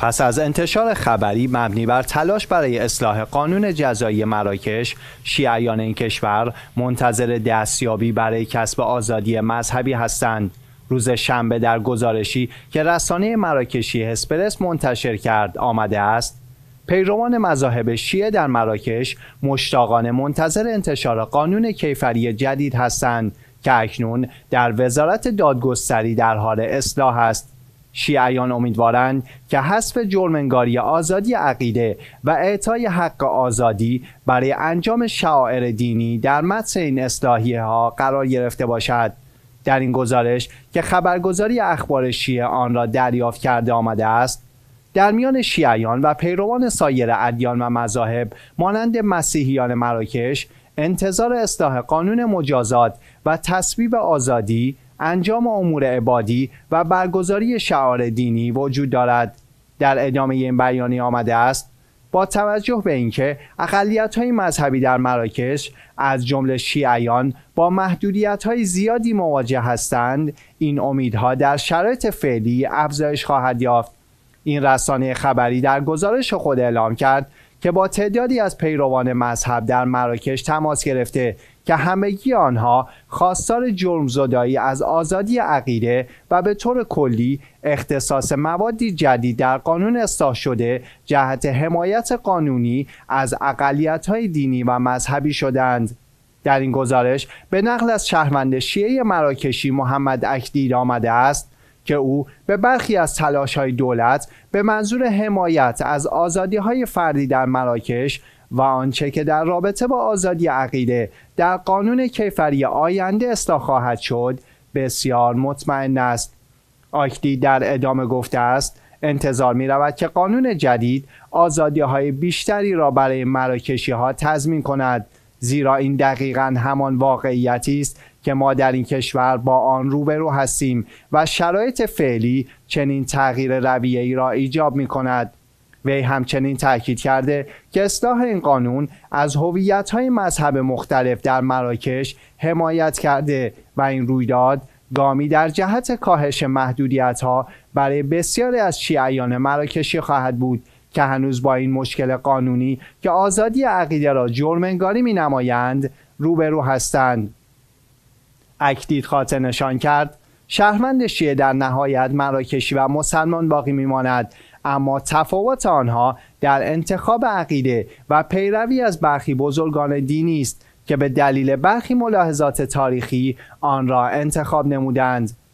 پس از انتشار خبری مبنی بر تلاش برای اصلاح قانون جزایی مراکش شیعیان این کشور منتظر دستیابی برای کسب آزادی مذهبی هستند روز شنبه در گزارشی که رسانه مراکشی هسپرس منتشر کرد آمده است پیروان مذاهب شیعه در مراکش مشتاقان منتظر انتشار قانون کیفری جدید هستند که اکنون در وزارت دادگستری در حال اصلاح است شیعیان امیدوارند که حذف جرمنگاری آزادی عقیده و اعطای حق آزادی برای انجام شعائر دینی در متن این اصلاحیه ها قرار گرفته باشد در این گزارش که خبرگزاری اخبار شیعه آن را دریافت کرده آمده است در میان شیعیان و پیروان سایر ادیان و مذاهب مانند مسیحیان مراکش انتظار اصلاح قانون مجازات و تصویب آزادی انجام امور عبادی و برگزاری شعار دینی وجود دارد در ادامه این بیانیه آمده است با توجه به اینکه اقلیت های مذهبی در مراکش از جمله شیعیان با محدودیت های زیادی مواجه هستند این امیدها در شرایط فعلی افزایش خواهد یافت این رسانه خبری در گزارش خود اعلام کرد که با تعدادی از پیروان مذهب در مراکش تماس گرفته که همگی آنها خواستار زدایی از آزادی عقیده و به طور کلی اختصاص موادی جدید در قانون اصلاح شده جهت حمایت قانونی از اقلیت‌های دینی و مذهبی شدند. در این گزارش به نقل از شهروند شیعه مراکشی محمد اکدید آمده است که او به برخی از تلاش های دولت به منظور حمایت از آزادی های فردی در مراکش و آنچه که در رابطه با آزادی عقیده در قانون کیفری آینده اصلاح خواهد شد بسیار مطمئن است آکدی در ادامه گفته است انتظار می رود که قانون جدید آزادی های بیشتری را برای مراکشی ها تضمین کند زیرا این دقیقا همان واقعیتی است که ما در این کشور با آن روبرو هستیم و شرایط فعلی چنین تغییر رویه ای را ایجاب می کند. وی همچنین تاکید کرده که اصلاح این قانون از هویت های مذهب مختلف در مراکش حمایت کرده و این رویداد گامی در جهت کاهش محدودیت ها برای بسیاری از شیعیان مراکشی خواهد بود که هنوز با این مشکل قانونی که آزادی عقیده را جرم انگاری می نمایند روبرو هستند اکدید خاطر نشان کرد شهروند شیعه در نهایت مراکشی و مسلمان باقی میماند اما تفاوت آنها در انتخاب عقیده و پیروی از برخی بزرگان دینی است که به دلیل برخی ملاحظات تاریخی آن را انتخاب نمودند